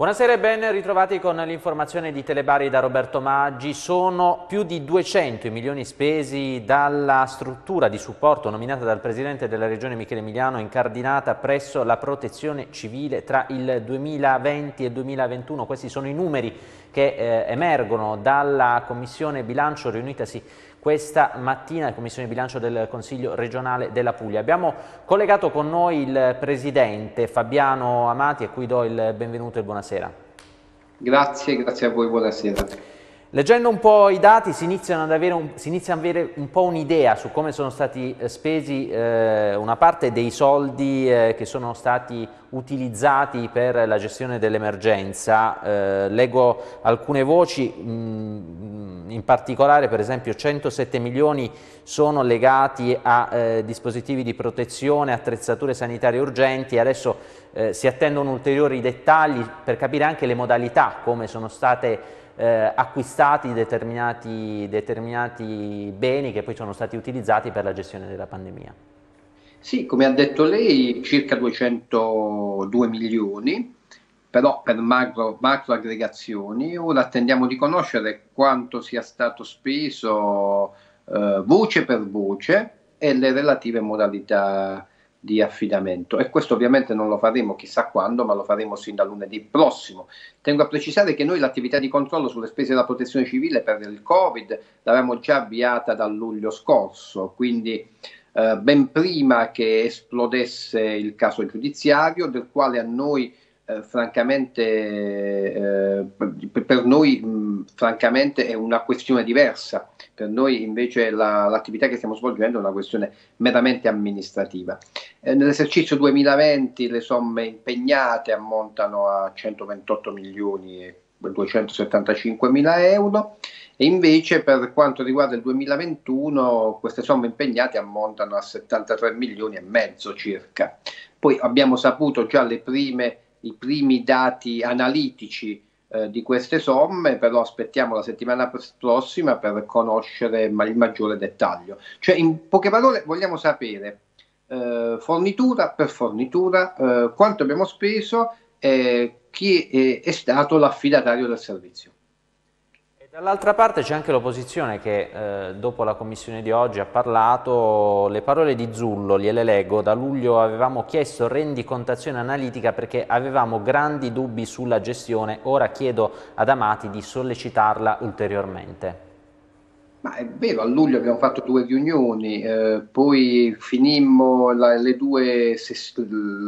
Buonasera e ben ritrovati con l'informazione di Telebari da Roberto Maggi. Sono più di 200 i milioni spesi dalla struttura di supporto nominata dal Presidente della Regione Michele Emiliano incardinata presso la protezione civile tra il 2020 e il 2021. Questi sono i numeri che eh, emergono dalla Commissione Bilancio riunitasi questa mattina Commissione Bilancio del Consiglio regionale della Puglia. Abbiamo collegato con noi il Presidente Fabiano Amati a cui do il benvenuto e buonasera. Grazie, grazie a voi, buonasera. Leggendo un po' i dati si, iniziano ad avere un, inizia ad avere un po' un'idea su come sono stati eh, spesi eh, una parte dei soldi eh, che sono stati utilizzati per la gestione dell'emergenza. Eh, leggo alcune voci, mh, mm, in particolare per esempio 107 milioni sono legati a eh, dispositivi di protezione, attrezzature sanitarie urgenti, adesso eh, si attendono ulteriori dettagli per capire anche le modalità, come sono state eh, acquistati determinati, determinati beni che poi sono stati utilizzati per la gestione della pandemia. Sì, come ha detto lei, circa 202 milioni, però per macro, macro, aggregazioni. Ora attendiamo di conoscere quanto sia stato speso eh, voce per voce e le relative modalità di affidamento e questo ovviamente non lo faremo chissà quando, ma lo faremo sin da lunedì prossimo. Tengo a precisare che noi l'attività di controllo sulle spese della protezione civile per il Covid l'avevamo già avviata dal luglio scorso, quindi eh, ben prima che esplodesse il caso giudiziario del quale a noi eh, francamente, eh, per noi mh, francamente è una questione diversa, per noi invece la, l'attività che stiamo svolgendo è una questione meramente amministrativa. Eh, nell'esercizio 2020 le somme impegnate ammontano a 128 milioni e 275 mila euro e invece per quanto riguarda il 2021 queste somme impegnate ammontano a 73 milioni e mezzo circa. Poi abbiamo saputo già le prime i primi dati analitici eh, di queste somme, però aspettiamo la settimana prossima per conoscere ma- il maggiore dettaglio. Cioè, in poche parole, vogliamo sapere eh, fornitura per fornitura eh, quanto abbiamo speso e chi è, è stato l'affidatario del servizio. Dall'altra parte c'è anche l'opposizione che eh, dopo la commissione di oggi ha parlato, le parole di Zullo, gliele leggo, da luglio avevamo chiesto rendicontazione analitica perché avevamo grandi dubbi sulla gestione, ora chiedo ad Amati di sollecitarla ulteriormente. Ma è vero, a luglio abbiamo fatto due riunioni, eh, poi finimmo la, ses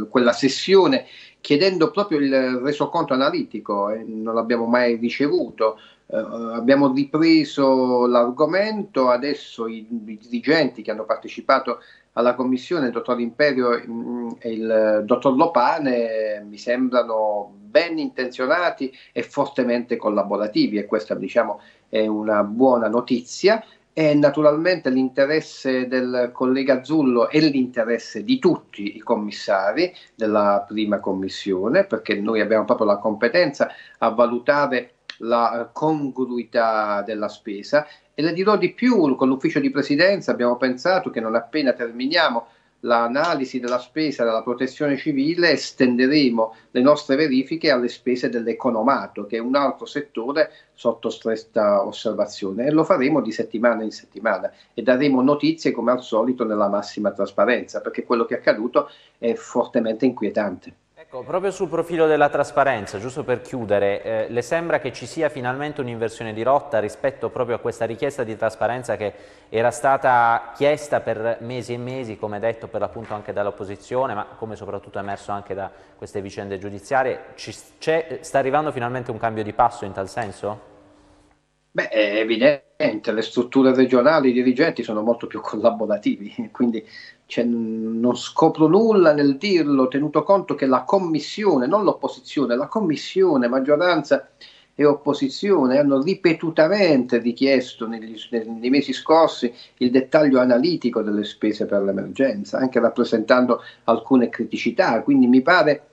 quella sessione chiedendo proprio il resoconto analitico, eh, non l'abbiamo mai ricevuto. Eh, abbiamo ripreso l'argomento, adesso i, i, dirigenti che hanno partecipato alla commissione, il dottor Imperio mm, e il dottor Lopane, mi sembrano ben intenzionati e fortemente collaborativi e questa diciamo è una buona notizia e naturalmente l'interesse del collega Zullo è l'interesse di tutti i commissari della prima commissione perché noi abbiamo proprio la competenza a valutare la eh, congruità della spesa e le dirò di più, con l'ufficio di presidenza abbiamo pensato che non appena terminiamo l'analisi della spesa della protezione civile estenderemo le nostre verifiche alle spese dell'economato, che è un altro settore sotto stretta osservazione e lo faremo di settimana in settimana e daremo notizie come al solito nella massima trasparenza, perché quello che è accaduto è fortemente inquietante. Ecco, proprio sul profilo della trasparenza, giusto per chiudere, eh, le sembra che ci sia finalmente un'inversione di rotta rispetto proprio a questa richiesta di trasparenza che era stata chiesta per mesi e mesi, come detto per l'appunto anche dall'opposizione, ma come soprattutto è emerso anche da queste vicende giudiziarie, sta arrivando finalmente un cambio di passo in tal senso? Beh, è evidente, le strutture regionali, i dirigenti sono molto più collaborativi, quindi cioè, non scopro nulla nel dirlo, tenuto conto che la commissione, non l'opposizione, la commissione, maggioranza e opposizione hanno ripetutamente richiesto negli, nei mesi scorsi il dettaglio analitico delle spese per l'emergenza, anche rappresentando alcune criticità, quindi mi pare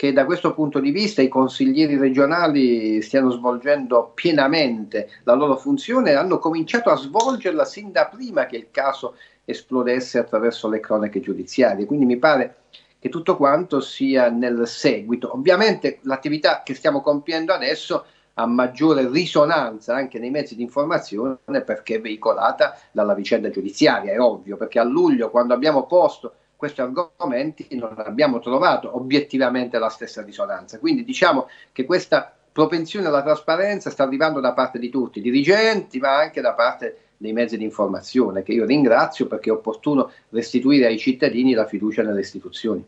che da questo punto di vista i consiglieri regionali stiano svolgendo pienamente la loro funzione e hanno cominciato a svolgerla sin da prima che il caso esplodesse attraverso le cronache giudiziarie. Quindi mi pare che tutto quanto sia nel seguito. Ovviamente l'attività che stiamo compiendo adesso ha maggiore risonanza anche nei mezzi di informazione perché è veicolata dalla vicenda giudiziaria, è ovvio, perché a luglio quando abbiamo posto questi argomenti non abbiamo trovato obiettivamente la stessa risonanza. Quindi diciamo che questa propensione alla trasparenza sta arrivando da parte di tutti, dirigenti, ma anche da parte dei mezzi di informazione, che io ringrazio perché è opportuno restituire ai cittadini la fiducia nelle istituzioni.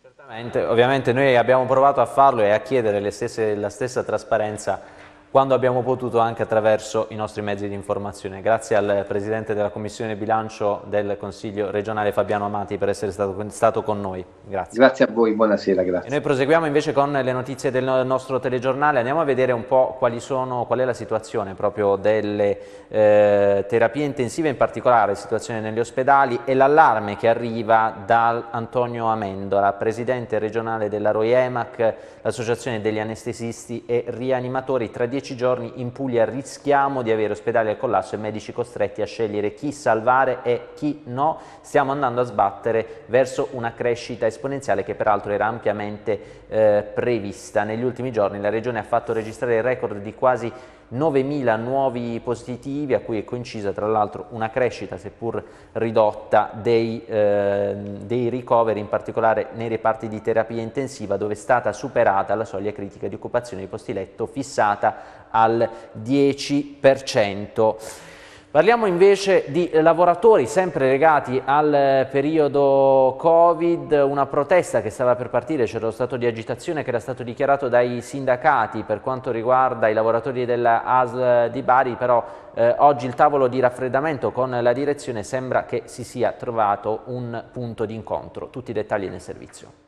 Certamente, ovviamente noi abbiamo provato a farlo e a chiedere stesse, la stessa trasparenza quando abbiamo potuto anche attraverso i nostri mezzi di informazione. Grazie al Presidente della Commissione Bilancio del Consiglio regionale Fabiano Amati per essere stato, stato con noi. Grazie. Grazie a voi, buonasera, grazie. E noi proseguiamo invece con le notizie del nostro telegiornale, andiamo a vedere un po' sono, qual è la situazione proprio delle eh, terapie intensive, in particolare la situazione negli ospedali e l'allarme che arriva da Antonio Amendola, Presidente regionale della Roiemac, l'Associazione degli anestesisti e rianimatori tradizionali dieci giorni in Puglia rischiamo di avere ospedali al collasso e medici costretti a scegliere chi salvare e chi no. Stiamo andando a sbattere verso una crescita esponenziale che peraltro era ampiamente eh, prevista. Negli ultimi giorni la Regione ha fatto registrare il record di quasi 9.000 nuovi positivi, a cui è coincisa tra l'altro una crescita, seppur ridotta, dei, eh, dei, ricoveri, in particolare nei reparti di terapia intensiva, dove è stata superata la soglia critica di occupazione di posti letto fissata al 10%. Parliamo invece di lavoratori sempre legati al eh, periodo Covid, una protesta che stava per partire, c'era lo stato di agitazione che era stato dichiarato dai sindacati per quanto riguarda i lavoratori della ASL di Bari, però eh, oggi il tavolo di raffreddamento con la direzione sembra che si sia trovato un punto di incontro. Tutti i dettagli nel servizio.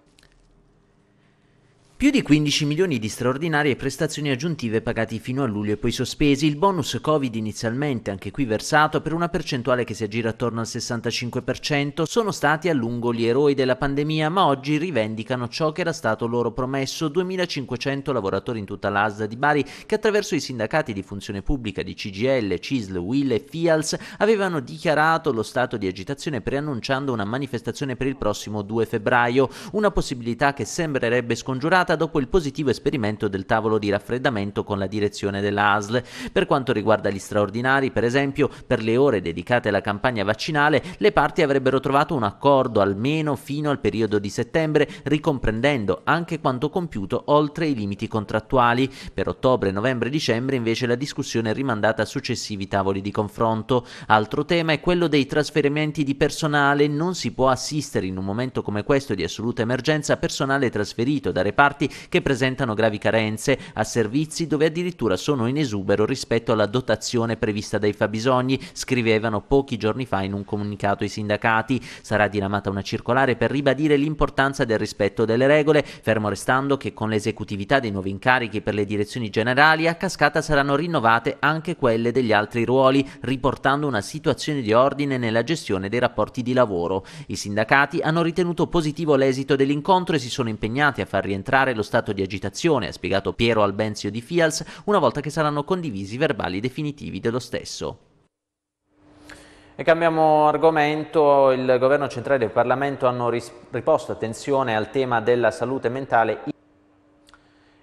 Più di 15 milioni di straordinarie prestazioni aggiuntive pagati fino a luglio e poi sospesi, il bonus Covid inizialmente anche qui versato per una percentuale che si aggira attorno al 65%, sono stati a lungo gli eroi della pandemia, ma oggi rivendicano ciò che era stato loro promesso 2500 lavoratori in tutta l'ASDA di Bari che attraverso i sindacati di funzione pubblica di CGL, CISL, WIL e FIALS avevano dichiarato lo stato di agitazione preannunciando una manifestazione per il prossimo 2 febbraio, una possibilità che sembrerebbe scongiurata migliorata dopo il positivo esperimento del tavolo di raffreddamento con la direzione della ASL. Per quanto riguarda gli straordinari, per esempio, per le ore dedicate alla campagna vaccinale, le parti avrebbero trovato un accordo almeno fino al periodo di settembre, ricomprendendo anche quanto compiuto oltre i limiti contrattuali. Per ottobre, novembre e dicembre invece la discussione è rimandata a successivi tavoli di confronto. Altro tema è quello dei trasferimenti di personale. Non si può assistere in un momento come questo di assoluta emergenza personale trasferito da reparti parti che presentano gravi carenze, a servizi dove addirittura sono in esubero rispetto alla dotazione prevista dai fabbisogni, scrivevano pochi giorni fa in un comunicato i sindacati. Sarà diramata una circolare per ribadire l'importanza del rispetto delle regole, fermo restando che con l'esecutività dei nuovi incarichi per le direzioni generali a cascata saranno rinnovate anche quelle degli altri ruoli, riportando una situazione di ordine nella gestione dei rapporti di lavoro. I sindacati hanno ritenuto positivo l'esito dell'incontro e si sono impegnati a far rientrare superare lo stato di agitazione, ha spiegato Piero Albenzio di Fials, una volta che saranno condivisi i verbali definitivi dello stesso. E cambiamo argomento, il governo centrale e il Parlamento hanno riposto attenzione al tema della salute mentale.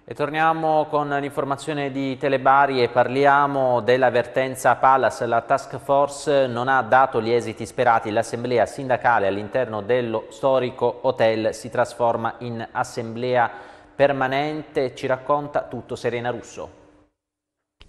E torniamo con l'informazione di Telebari e parliamo dell'avvertenza Palace. La task force non ha dato gli esiti sperati. L'assemblea sindacale all'interno dello storico hotel si trasforma in assemblea permanente, ci racconta tutto Serena Russo.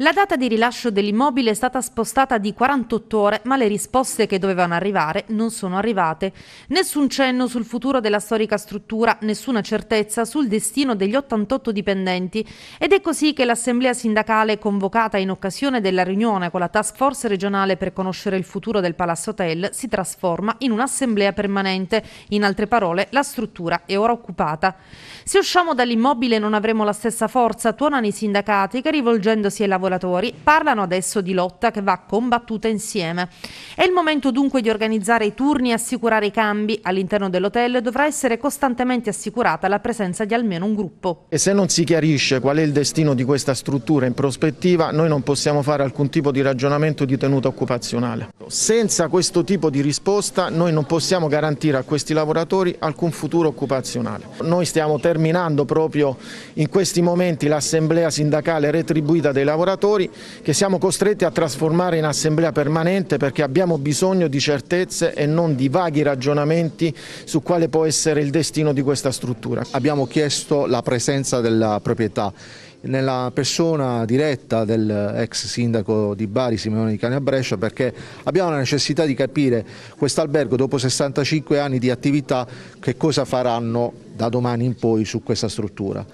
La data di rilascio dell'immobile è stata spostata di 48 ore, ma le risposte che dovevano arrivare non sono arrivate. Nessun cenno sul futuro della storica struttura, nessuna certezza sul destino degli 88 dipendenti ed è così che l'assemblea sindacale convocata in occasione della riunione con la task force regionale per conoscere il futuro del Palazzo Hotel si trasforma in un'assemblea permanente. In altre parole, la struttura è ora occupata. Se usciamo dall'immobile non avremo la stessa forza, tuonano i sindacati che rivolgendosi ai lavoratori volatori parlano adesso di lotta che va combattuta insieme. È il momento dunque di organizzare i turni e assicurare i cambi. All'interno dell'hotel dovrà essere costantemente assicurata la presenza di almeno un gruppo. E se non si chiarisce qual è il destino di questa struttura in prospettiva, noi non possiamo fare alcun tipo di ragionamento di tenuta occupazionale. Senza questo tipo di risposta noi non possiamo garantire a questi lavoratori alcun futuro occupazionale. Noi stiamo terminando proprio in questi momenti l'assemblea sindacale retribuita dei lavoratori lavoratori che siamo costretti a trasformare in assemblea permanente perché abbiamo bisogno di certezze e non di vaghi ragionamenti su quale può essere il destino di questa struttura. Abbiamo chiesto la presenza della proprietà nella persona diretta dell'ex sindaco di Bari Simone Di Cane a Brescia perché abbiamo la necessità di capire questo albergo dopo 65 anni di attività che cosa faranno da domani in poi su questa struttura.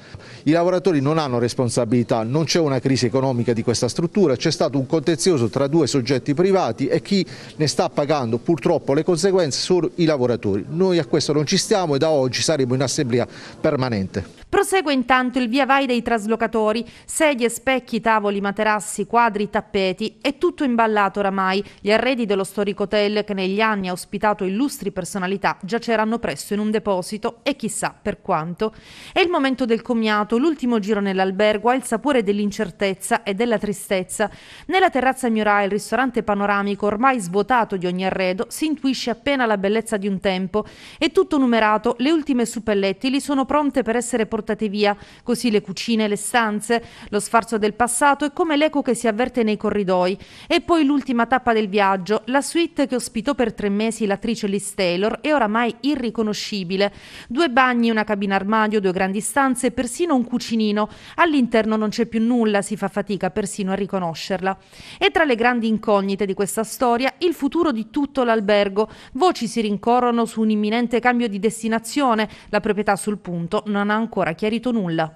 I lavoratori non hanno responsabilità, non c'è una crisi economica di questa struttura, c'è stato un contenzioso tra due soggetti privati e chi ne sta pagando purtroppo le conseguenze sono i lavoratori. Noi a questo non ci stiamo e da oggi saremo in assemblea permanente. Prosegue intanto il via vai dei traslocatori, sedie, specchi, tavoli, materassi, quadri, tappeti, è tutto imballato oramai. Gli arredi dello storico hotel che negli anni ha ospitato illustri personalità giaceranno presso in un deposito e chissà per quanto. È il momento del commiato, l'ultimo giro nell'albergo ha il sapore dell'incertezza e della tristezza. Nella terrazza Miura, il ristorante panoramico ormai svuotato di ogni arredo, si intuisce appena la bellezza di un tempo. È tutto numerato, le ultime suppellettili sono pronte per essere portate portate via così le cucine, le stanze, lo sfarzo del passato e come l'eco che si avverte nei corridoi. E poi l'ultima tappa del viaggio, la suite che ospitò per tre mesi l'attrice Liz Taylor è oramai irriconoscibile. Due bagni, una cabina armadio, due grandi stanze, persino un cucinino. All'interno non c'è più nulla, si fa fatica persino a riconoscerla. E tra le grandi incognite di questa storia, il futuro di tutto l'albergo. Voci si rincorrono su un imminente cambio di destinazione, la proprietà sul punto non ha ancora chiarito nulla.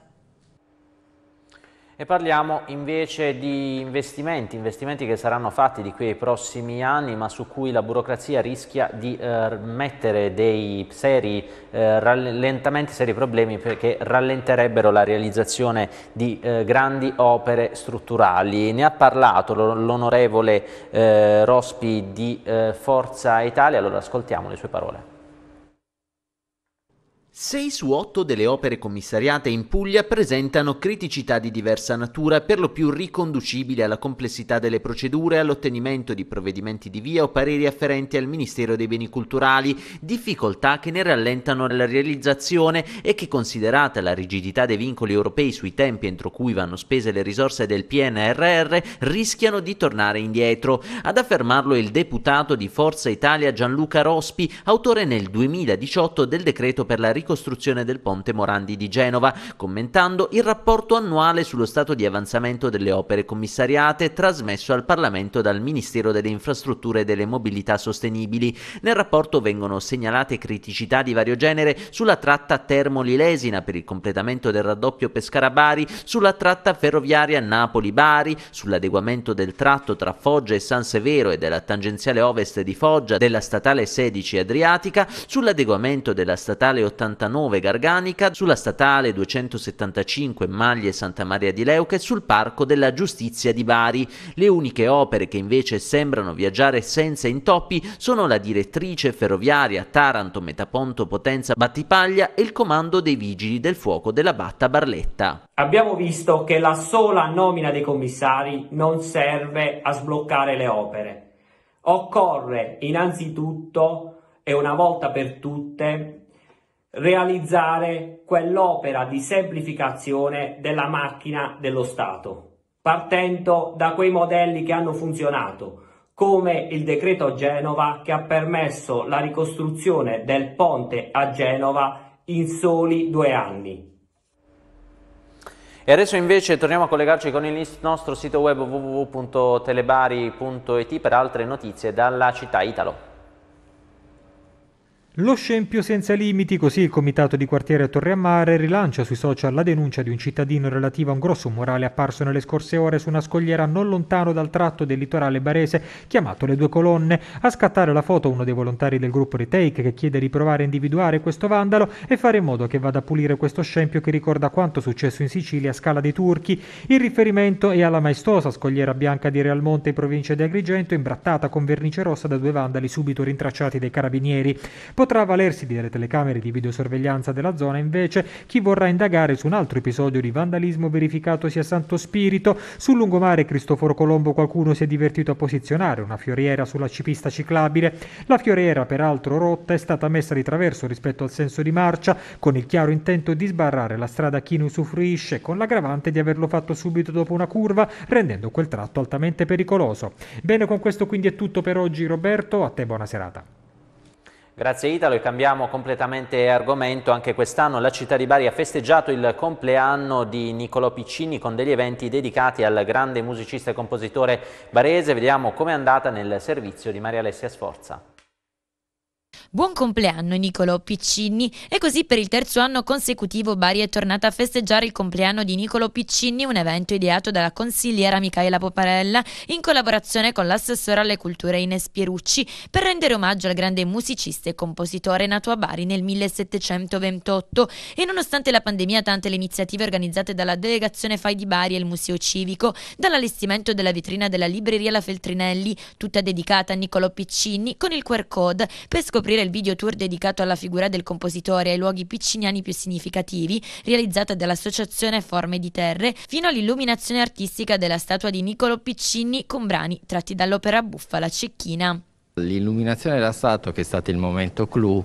E parliamo invece di investimenti, investimenti che saranno fatti di quei prossimi anni ma su cui la burocrazia rischia di eh, mettere dei seri eh, rallentamenti, seri problemi perché rallenterebbero la realizzazione di eh, grandi opere strutturali. Ne ha parlato l'onorevole eh, Rospi di eh, Forza Italia, allora ascoltiamo le sue parole. 6 su 8 delle opere commissariate in Puglia presentano criticità di diversa natura, per lo più riconducibili alla complessità delle procedure, all'ottenimento di provvedimenti di via o pareri afferenti al Ministero dei Beni Culturali, difficoltà che ne rallentano la realizzazione e che, considerata la rigidità dei vincoli europei sui tempi entro cui vanno spese le risorse del PNRR, rischiano di tornare indietro. Ad affermarlo il deputato di Forza Italia Gianluca Rospi, autore nel 2018 del decreto per la ricostruzione ricostruzione del ponte Morandi di Genova, commentando il rapporto annuale sullo stato di avanzamento delle opere commissariate trasmesso al Parlamento dal Ministero delle Infrastrutture e delle Mobilità Sostenibili. Nel rapporto vengono segnalate criticità di vario genere sulla tratta Termoli-Lesina per il completamento del raddoppio Pescara-Bari, sulla tratta ferroviaria Napoli-Bari, sull'adeguamento del tratto tra Foggia e San Severo e della tangenziale ovest di Foggia, della statale 16 Adriatica, sull'adeguamento della statale 80 289 Garganica, sulla statale 275 Maglie Santa Maria di Leuca e sul Parco della Giustizia di Bari. Le uniche opere che invece sembrano viaggiare senza intoppi sono la direttrice ferroviaria Taranto Metaponto Potenza Battipaglia e il comando dei vigili del fuoco della Batta Barletta. Abbiamo visto che la sola nomina dei commissari non serve a sbloccare le opere. Occorre innanzitutto e una volta per tutte realizzare quell'opera di semplificazione della macchina dello Stato, partendo da quei modelli che hanno funzionato, come il decreto Genova che ha permesso la ricostruzione del ponte a Genova in soli due anni. E adesso invece torniamo a collegarci con il nostro sito web www.telebari.it per altre notizie dalla città Italo. Lo scempio senza limiti, così il comitato di quartiere a Torre Amare rilancia sui social la denuncia di un cittadino relativa a un grosso murale apparso nelle scorse ore su una scogliera non lontano dal tratto del litorale barese chiamato Le Due Colonne. A scattare la foto uno dei volontari del gruppo Retake che chiede di provare a individuare questo vandalo e fare in modo che vada a pulire questo scempio che ricorda quanto successo in Sicilia a scala dei turchi. Il riferimento è alla maestosa scogliera bianca di Realmonte in provincia di Agrigento imbrattata con vernice rossa da due vandali subito rintracciati dai carabinieri. Pot Potrà avvalersi delle telecamere di videosorveglianza della zona invece chi vorrà indagare su un altro episodio di vandalismo verificatosi a Santo Spirito. Sul lungomare Cristoforo Colombo qualcuno si è divertito a posizionare una fioriera sulla cipista ciclabile. La fioriera, peraltro rotta, è stata messa di traverso rispetto al senso di marcia, con il chiaro intento di sbarrare la strada a chi ne usufruisce, con l'aggravante di averlo fatto subito dopo una curva, rendendo quel tratto altamente pericoloso. Bene, con questo quindi è tutto per oggi, Roberto. A te buona serata. Grazie Italo e cambiamo completamente argomento. Anche quest'anno la città di Bari ha festeggiato il compleanno di Niccolò Piccini con degli eventi dedicati al grande musicista e compositore barese. Vediamo com'è andata nel servizio di Maria Alessia Sforza. Buon compleanno Nicolo Piccinni e così per il terzo anno consecutivo Bari è tornata a festeggiare il compleanno di Nicolo Piccinni, un evento ideato dalla consigliera Michaela Poparella in collaborazione con l'assessore alle culture Ines Pierucci per rendere omaggio al grande musicista e compositore nato a Bari nel 1728 e nonostante la pandemia tante le iniziative organizzate dalla delegazione Fai di Bari e il Museo Civico, dall'allestimento della vetrina della libreria La Feltrinelli, tutta dedicata a Nicolo Piccinni con il QR code per scoprire seguire il video tour dedicato alla figura del compositore e ai luoghi picciniani più significativi, realizzata dall'associazione Forme di Terre, fino all'illuminazione artistica della statua di Niccolo Piccini con brani tratti dall'opera buffa La Cecchina. L'illuminazione della statua, che è stato il momento clou,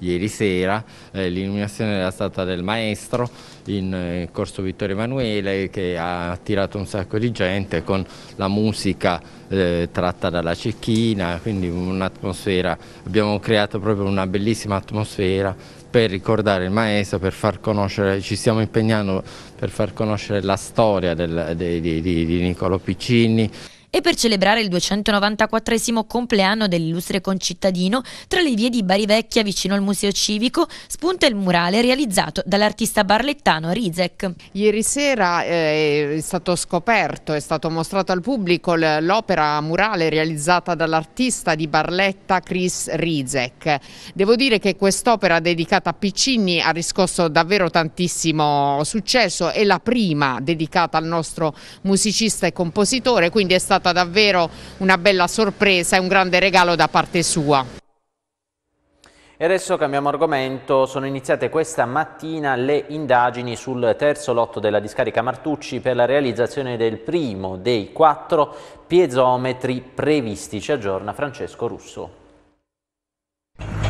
ieri sera, eh, l'illuminazione della statua del maestro in eh, Corso Vittorio Emanuele che ha attirato un sacco di gente con la musica eh, tratta dalla cecchina, quindi un'atmosfera, abbiamo creato proprio una bellissima atmosfera per ricordare il maestro, per far conoscere, ci stiamo impegnando per far conoscere la storia del, di, di, di Niccolo Piccini. E per celebrare il 294 compleanno dell'illustre concittadino, tra le vie di Bari Vecchia vicino al Museo Civico, spunta il murale realizzato dall'artista barlettano Rizek. Ieri sera eh, è stato scoperto, è stato mostrato al pubblico l'opera murale realizzata dall'artista di Barletta Chris Rizek. Devo dire che quest'opera dedicata a Piccini ha riscosso davvero tantissimo successo, è la prima dedicata al nostro musicista e compositore, quindi è stata stata davvero una bella sorpresa e un grande regalo da parte sua. E adesso cambiamo argomento, sono iniziate questa mattina le indagini sul terzo lotto della discarica Martucci per la realizzazione del primo dei quattro piezometri previsti, ci aggiorna Francesco Russo.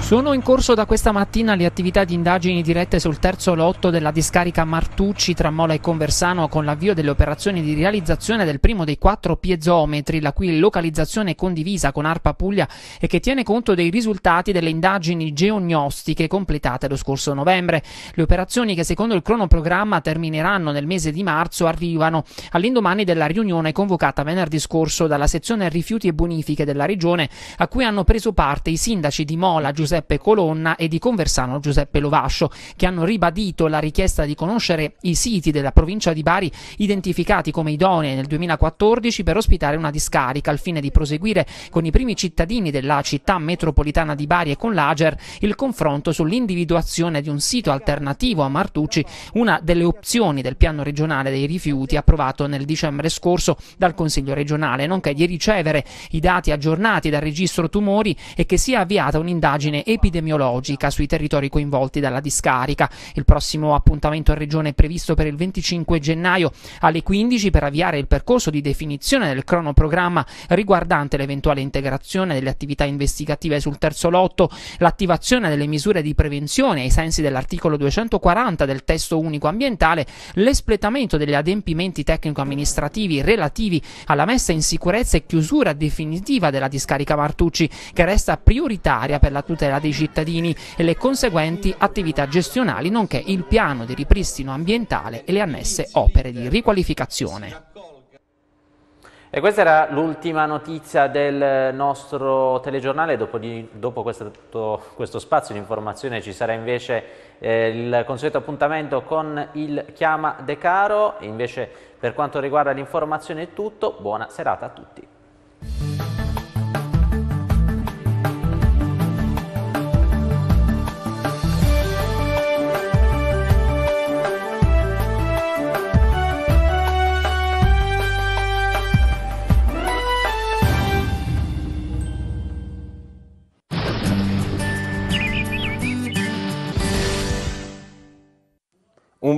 Sono in corso da questa mattina le attività di indagini dirette sul terzo lotto della discarica Martucci tra Mola e Conversano con l'avvio delle operazioni di realizzazione del primo dei quattro piezometri, la cui localizzazione è condivisa con Arpa Puglia e che tiene conto dei risultati delle indagini geognostiche completate lo scorso novembre. Le operazioni che secondo il cronoprogramma termineranno nel mese di marzo arrivano all'indomani della riunione convocata venerdì scorso dalla sezione rifiuti e bonifiche della regione a cui hanno preso parte i sindaci di Mola Mola Giuseppe Colonna e di Conversano Giuseppe Lovascio, che hanno ribadito la richiesta di conoscere i siti della provincia di Bari identificati come idonei nel 2014 per ospitare una discarica al fine di proseguire con i primi cittadini della città metropolitana di Bari e con l'Ager il confronto sull'individuazione di un sito alternativo a Martucci, una delle opzioni del piano regionale dei rifiuti approvato nel dicembre scorso dal Consiglio regionale, nonché di ricevere i dati aggiornati dal registro tumori e che sia avviata un'indagine un'indagine epidemiologica sui territori coinvolti dalla discarica. Il prossimo appuntamento a regione è previsto per il 25 gennaio alle 15 per avviare il percorso di definizione del cronoprogramma riguardante l'eventuale integrazione delle attività investigative sul terzo lotto, l'attivazione delle misure di prevenzione ai sensi dell'articolo 240 del testo unico ambientale, l'espletamento degli adempimenti tecnico-amministrativi relativi alla messa in sicurezza e chiusura definitiva della discarica Martucci, che resta prioritaria per la la tutela dei cittadini e le conseguenti attività gestionali, nonché il piano di ripristino ambientale e le annesse opere di riqualificazione. E questa era l'ultima notizia del nostro telegiornale, dopo, di, dopo questo, questo, spazio di informazione ci sarà invece eh, il consueto appuntamento con il Chiama De Caro, invece per quanto riguarda l'informazione è tutto, buona serata a tutti.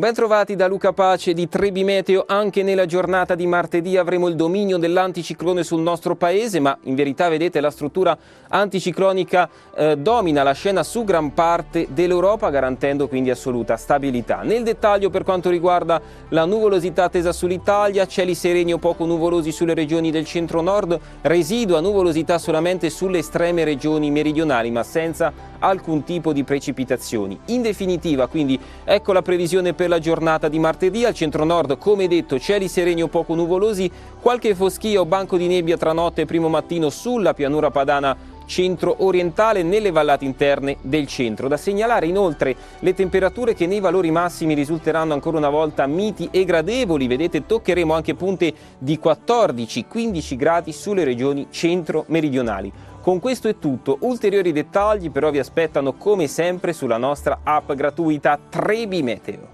ben trovati da Luca Pace di Trebi Meteo. Anche nella giornata di martedì avremo il dominio dell'anticiclone sul nostro paese, ma in verità vedete la struttura anticiclonica eh, domina la scena su gran parte dell'Europa, garantendo quindi assoluta stabilità. Nel dettaglio per quanto riguarda la nuvolosità tesa sull'Italia, cieli sereni o poco nuvolosi sulle regioni del centro-nord, residua nuvolosità solamente sulle estreme regioni meridionali, ma senza alcun tipo di precipitazioni. In definitiva, quindi, ecco la previsione per la giornata di martedì. Al centro-nord, come detto, cieli sereni o poco nuvolosi, qualche foschia o banco di nebbia tra notte e primo mattino sulla pianura padana centro-orientale nelle vallate interne del centro. Da segnalare inoltre le temperature che nei valori massimi risulteranno ancora una volta miti e gradevoli. Vedete, toccheremo anche punte di 14-15 gradi sulle regioni centro-meridionali. Con questo è tutto, ulteriori dettagli però vi aspettano come sempre sulla nostra app gratuita Trebi Meteo.